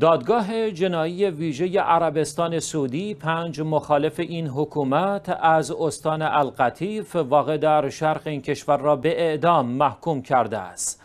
دادگاه جنایی ویژه عربستان سعودی پنج مخالف این حکومت از استان القطیف واقع در شرق این کشور را به اعدام محکوم کرده است.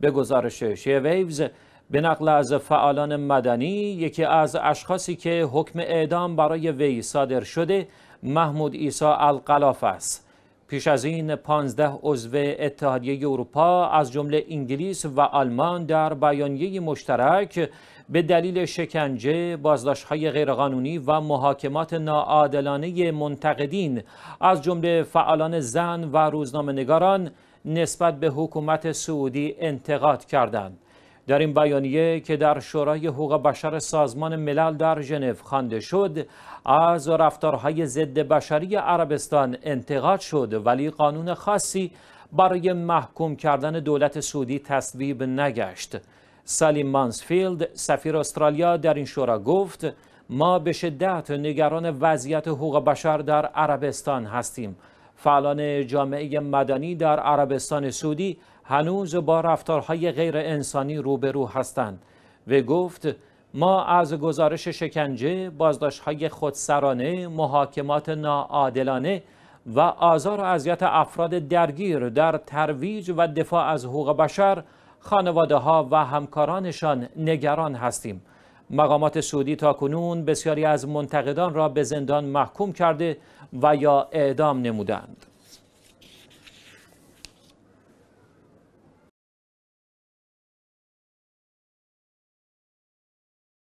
به گزارش شیویوز به نقل از فعالان مدنی یکی از اشخاصی که حکم اعدام برای وی صادر شده محمود عیسی القلاف است. پیش از این 15 عضو اتحادیه اروپا از جمله انگلیس و آلمان در بیانیه مشترک به دلیل شکنجه، بازداشت‌های غیرقانونی و محاکمات ناعادلانه منتقدین از جمله فعالان زن و روزنامه‌نگاران نسبت به حکومت سعودی انتقاد کردند. در این بیانیه که در شورای حقوق بشر سازمان ملل در ژنو خوانده شد از رفتارهای ضد بشری عربستان انتقاد شد ولی قانون خاصی برای محکوم کردن دولت سعودی تصویب نگشت سالیم مانسفیلد سفیر استرالیا در این شورا گفت ما به شدت نگران وضعیت حقوق بشر در عربستان هستیم فعالان جامعه مدنی در عربستان سعودی هنوز با رفتارهای غیر انسانی روبرو هستند و گفت ما از گزارش شکنجه، بازداشتهای خودسرانه، محاکمات ناعادلانه و آزار و اذیت افراد درگیر در ترویج و دفاع از حقوق بشر خانواده ها و همکارانشان نگران هستیم. مقامات سعودی تا کنون بسیاری از منتقدان را به زندان محکوم کرده و یا اعدام نمودند.